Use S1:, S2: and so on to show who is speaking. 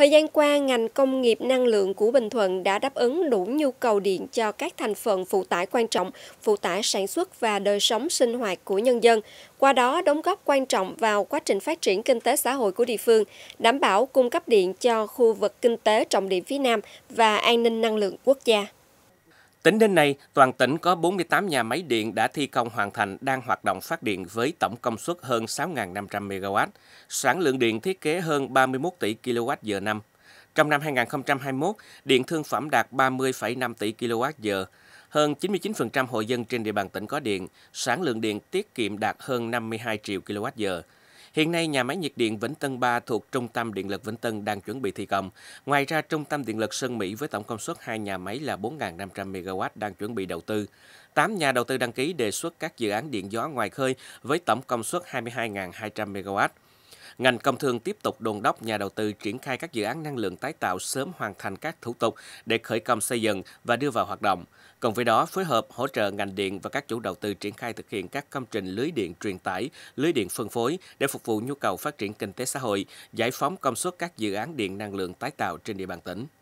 S1: Thời gian qua, ngành công nghiệp năng lượng của Bình Thuận đã đáp ứng đủ nhu cầu điện cho các thành phần phụ tải quan trọng, phụ tải sản xuất và đời sống sinh hoạt của nhân dân, qua đó đóng góp quan trọng vào quá trình phát triển kinh tế xã hội của địa phương, đảm bảo cung cấp điện cho khu vực kinh tế trọng điểm phía Nam và an ninh năng lượng quốc gia.
S2: Tính đến nay, toàn tỉnh có 48 nhà máy điện đã thi công hoàn thành đang hoạt động phát điện với tổng công suất hơn 6.500 MW, sản lượng điện thiết kế hơn 31 tỷ kWh năm. Trong năm 2021, điện thương phẩm đạt 30,5 tỷ kWh, hơn 99% hộ dân trên địa bàn tỉnh có điện, sản lượng điện tiết kiệm đạt hơn 52 triệu kWh, Hiện nay, nhà máy nhiệt điện Vĩnh Tân 3 thuộc Trung tâm Điện lực Vĩnh Tân đang chuẩn bị thi công. Ngoài ra, Trung tâm Điện lực Sơn Mỹ với tổng công suất hai nhà máy là 4.500 MW đang chuẩn bị đầu tư. 8 nhà đầu tư đăng ký đề xuất các dự án điện gió ngoài khơi với tổng công suất 22.200 MW. Ngành công thương tiếp tục đồn đốc nhà đầu tư triển khai các dự án năng lượng tái tạo sớm hoàn thành các thủ tục để khởi công xây dựng và đưa vào hoạt động. Cùng với đó, phối hợp hỗ trợ ngành điện và các chủ đầu tư triển khai thực hiện các công trình lưới điện truyền tải, lưới điện phân phối để phục vụ nhu cầu phát triển kinh tế xã hội, giải phóng công suất các dự án điện năng lượng tái tạo trên địa bàn tỉnh.